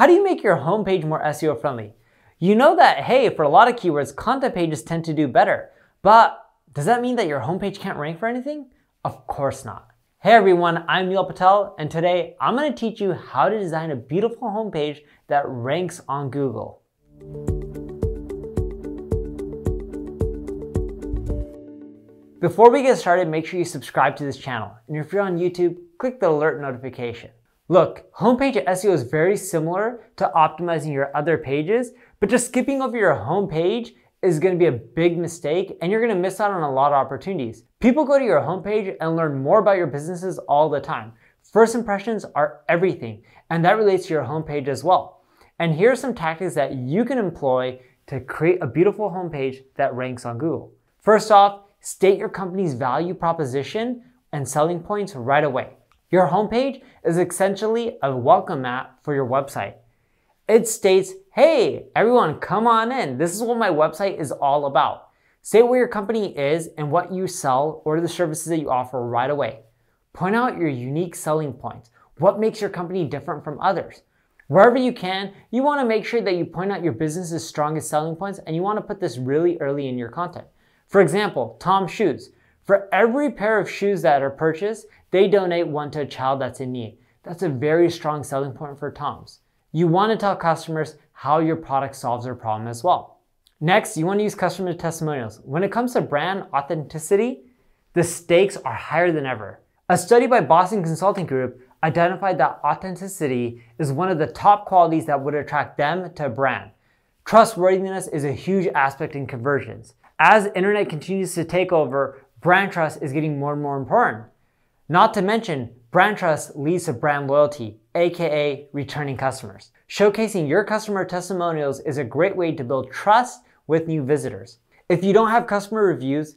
How do you make your homepage more SEO friendly? You know that, hey, for a lot of keywords, content pages tend to do better, but does that mean that your homepage can't rank for anything? Of course not. Hey everyone, I'm Neil Patel, and today I'm gonna teach you how to design a beautiful homepage that ranks on Google. Before we get started, make sure you subscribe to this channel. And if you're on YouTube, click the alert notification. Look, homepage SEO is very similar to optimizing your other pages, but just skipping over your homepage is going to be a big mistake and you're going to miss out on a lot of opportunities. People go to your homepage and learn more about your businesses all the time. First impressions are everything, and that relates to your homepage as well. And here are some tactics that you can employ to create a beautiful homepage that ranks on Google. First off, state your company's value proposition and selling points right away. Your homepage is essentially a welcome mat for your website. It states, hey, everyone, come on in. This is what my website is all about. Say what your company is and what you sell or the services that you offer right away. Point out your unique selling points. What makes your company different from others? Wherever you can, you want to make sure that you point out your business's strongest selling points and you want to put this really early in your content. For example, Tom Shoes. For every pair of shoes that are purchased, they donate one to a child that's in need. That's a very strong selling point for Tom's. You want to tell customers how your product solves their problem as well. Next, you want to use customer testimonials. When it comes to brand authenticity, the stakes are higher than ever. A study by Boston Consulting Group identified that authenticity is one of the top qualities that would attract them to a brand. Trustworthiness is a huge aspect in conversions. As internet continues to take over, brand trust is getting more and more important. Not to mention, brand trust leads to brand loyalty, aka returning customers. Showcasing your customer testimonials is a great way to build trust with new visitors. If you don't have customer reviews,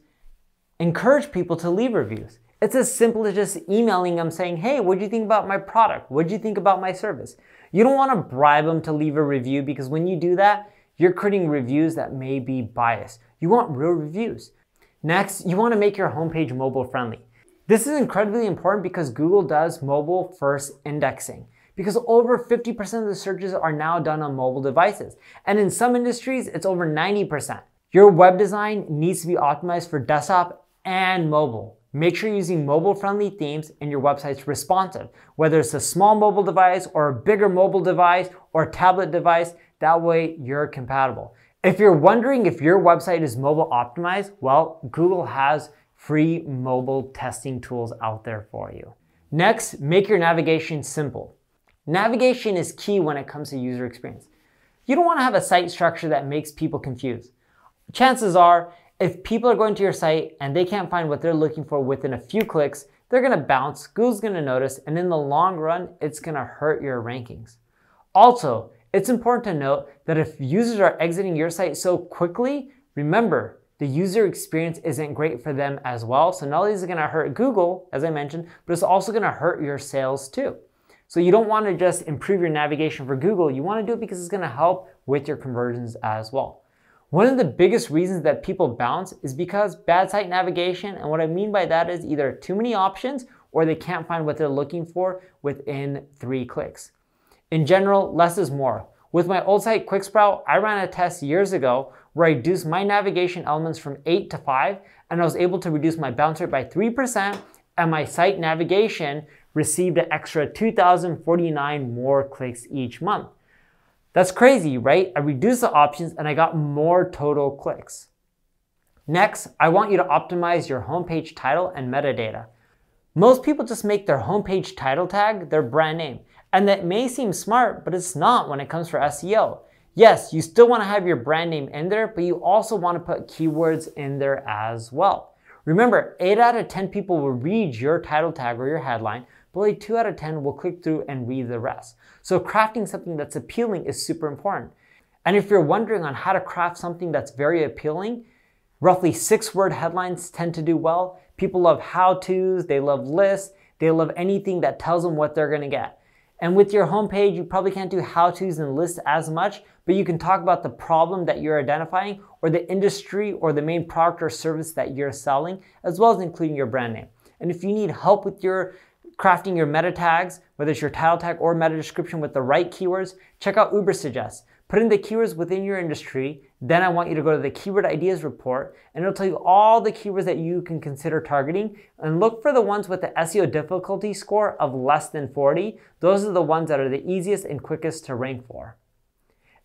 encourage people to leave reviews. It's as simple as just emailing them saying, hey, what do you think about my product? What do you think about my service? You don't want to bribe them to leave a review because when you do that, you're creating reviews that may be biased. You want real reviews. Next, you wanna make your homepage mobile friendly. This is incredibly important because Google does mobile first indexing because over 50% of the searches are now done on mobile devices. And in some industries, it's over 90%. Your web design needs to be optimized for desktop and mobile. Make sure you're using mobile friendly themes and your website's responsive. Whether it's a small mobile device or a bigger mobile device or tablet device, that way you're compatible. If you're wondering if your website is mobile optimized, well, Google has free mobile testing tools out there for you. Next, make your navigation simple. Navigation is key when it comes to user experience. You don't want to have a site structure that makes people confused. Chances are, if people are going to your site and they can't find what they're looking for within a few clicks, they're going to bounce, Google's going to notice, and in the long run, it's going to hurt your rankings. Also, it's important to note that if users are exiting your site so quickly, remember the user experience isn't great for them as well. So not only is it gonna hurt Google, as I mentioned, but it's also gonna hurt your sales too. So you don't wanna just improve your navigation for Google, you wanna do it because it's gonna help with your conversions as well. One of the biggest reasons that people bounce is because bad site navigation, and what I mean by that is either too many options or they can't find what they're looking for within three clicks. In general, less is more. With my old site QuickSprout, I ran a test years ago where I reduced my navigation elements from 8 to 5 and I was able to reduce my bounce rate by 3% and my site navigation received an extra 2,049 more clicks each month. That's crazy, right? I reduced the options and I got more total clicks. Next, I want you to optimize your homepage title and metadata. Most people just make their homepage title tag their brand name and that may seem smart, but it's not when it comes for SEO. Yes, you still wanna have your brand name in there, but you also wanna put keywords in there as well. Remember, eight out of 10 people will read your title tag or your headline, but only two out of 10 will click through and read the rest. So crafting something that's appealing is super important. And if you're wondering on how to craft something that's very appealing, roughly six word headlines tend to do well. People love how to's, they love lists, they love anything that tells them what they're gonna get. And with your homepage, you probably can't do how to's and lists as much, but you can talk about the problem that you're identifying or the industry or the main product or service that you're selling, as well as including your brand name. And if you need help with your crafting your meta tags, whether it's your title tag or meta description with the right keywords, check out Ubersuggest. Put in the keywords within your industry, then I want you to go to the keyword ideas report and it'll tell you all the keywords that you can consider targeting and look for the ones with the SEO difficulty score of less than 40. Those are the ones that are the easiest and quickest to rank for.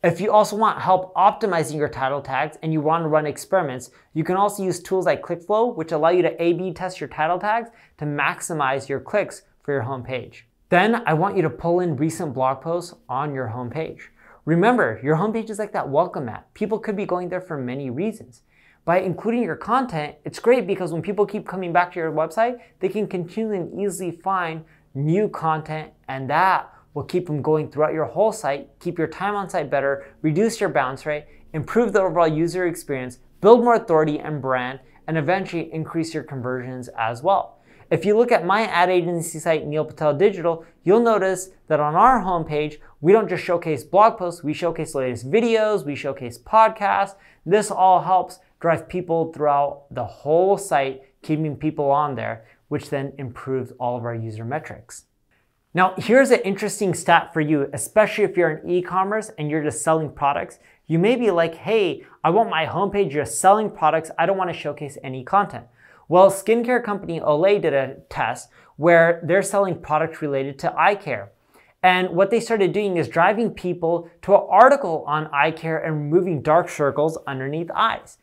If you also want help optimizing your title tags and you want to run experiments, you can also use tools like ClickFlow, which allow you to A-B test your title tags to maximize your clicks for your homepage. Then I want you to pull in recent blog posts on your homepage. Remember, your homepage is like that welcome mat. People could be going there for many reasons. By including your content, it's great because when people keep coming back to your website, they can continually and easily find new content and that will keep them going throughout your whole site, keep your time on site better, reduce your bounce rate, improve the overall user experience, build more authority and brand, and eventually increase your conversions as well. If you look at my ad agency site, Neil Patel Digital, you'll notice that on our homepage, we don't just showcase blog posts, we showcase latest videos, we showcase podcasts. This all helps drive people throughout the whole site, keeping people on there, which then improves all of our user metrics. Now, here's an interesting stat for you, especially if you're in e-commerce and you're just selling products. You may be like, hey, I want my homepage just selling products. I don't want to showcase any content. Well, skincare company Olay did a test where they're selling products related to eye care. And what they started doing is driving people to an article on eye care and removing dark circles underneath eyes.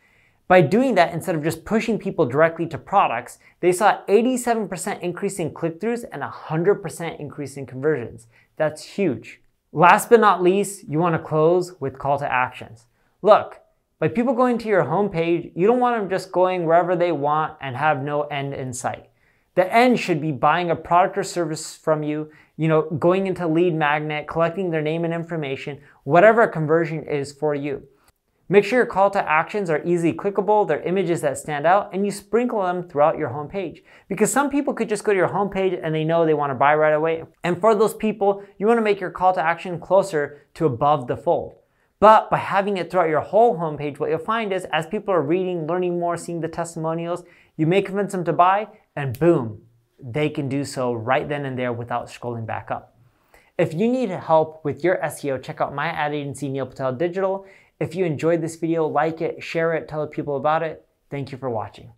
By doing that, instead of just pushing people directly to products, they saw 87% increase in click-throughs and 100% increase in conversions. That's huge. Last but not least, you wanna close with call to actions. Look, by people going to your homepage, you don't want them just going wherever they want and have no end in sight. The end should be buying a product or service from you, you know, going into lead magnet, collecting their name and information, whatever conversion is for you. Make sure your call to actions are easily clickable, they're images that stand out, and you sprinkle them throughout your homepage. Because some people could just go to your homepage and they know they want to buy right away. And for those people, you want to make your call to action closer to above the fold. But by having it throughout your whole homepage, what you'll find is as people are reading, learning more, seeing the testimonials, you may convince them to buy, and boom, they can do so right then and there without scrolling back up. If you need help with your SEO, check out my ad agency, Neil Patel Digital. If you enjoyed this video, like it, share it, tell people about it. Thank you for watching.